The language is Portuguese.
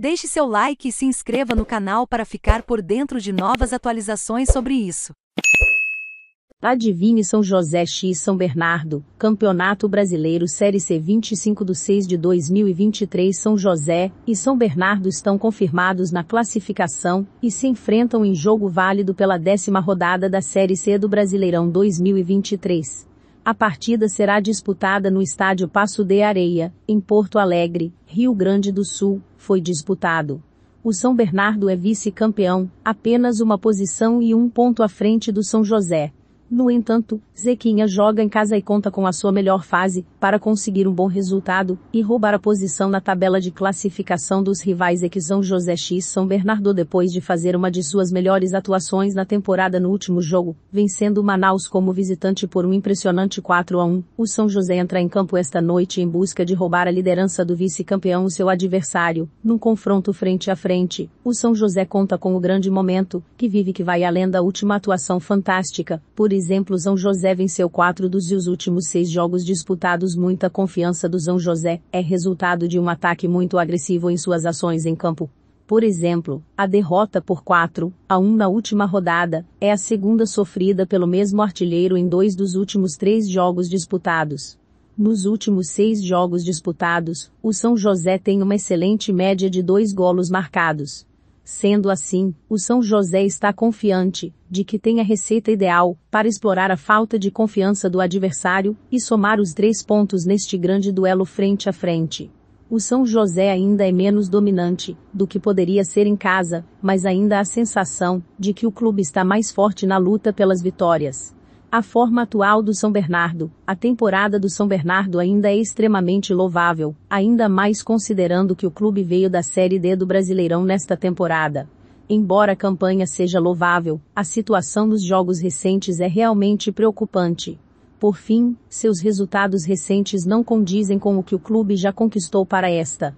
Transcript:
Deixe seu like e se inscreva no canal para ficar por dentro de novas atualizações sobre isso. Adivine São José X São Bernardo, Campeonato Brasileiro Série C 25 de 6 de 2023 São José e São Bernardo estão confirmados na classificação e se enfrentam em jogo válido pela décima rodada da Série C do Brasileirão 2023. A partida será disputada no estádio Passo de Areia, em Porto Alegre, Rio Grande do Sul, foi disputado. O São Bernardo é vice-campeão, apenas uma posição e um ponto à frente do São José. No entanto, Zequinha joga em casa e conta com a sua melhor fase, para conseguir um bom resultado, e roubar a posição na tabela de classificação dos rivais Equizão José X São Bernardo depois de fazer uma de suas melhores atuações na temporada no último jogo, vencendo Manaus como visitante por um impressionante 4 a 1. O São José entra em campo esta noite em busca de roubar a liderança do vice-campeão seu adversário, num confronto frente a frente. O São José conta com o grande momento, que vive que vai além da última atuação fantástica, por exemplo São José venceu quatro dos últimos seis jogos disputados. Muita confiança do São José é resultado de um ataque muito agressivo em suas ações em campo. Por exemplo, a derrota por 4 a 1 na última rodada é a segunda sofrida pelo mesmo artilheiro em dois dos últimos três jogos disputados. Nos últimos seis jogos disputados, o São José tem uma excelente média de dois golos marcados. Sendo assim, o São José está confiante de que tem a receita ideal para explorar a falta de confiança do adversário e somar os três pontos neste grande duelo frente a frente. O São José ainda é menos dominante do que poderia ser em casa, mas ainda há a sensação de que o clube está mais forte na luta pelas vitórias. A forma atual do São Bernardo, a temporada do São Bernardo ainda é extremamente louvável, ainda mais considerando que o clube veio da Série D do Brasileirão nesta temporada. Embora a campanha seja louvável, a situação dos jogos recentes é realmente preocupante. Por fim, seus resultados recentes não condizem com o que o clube já conquistou para esta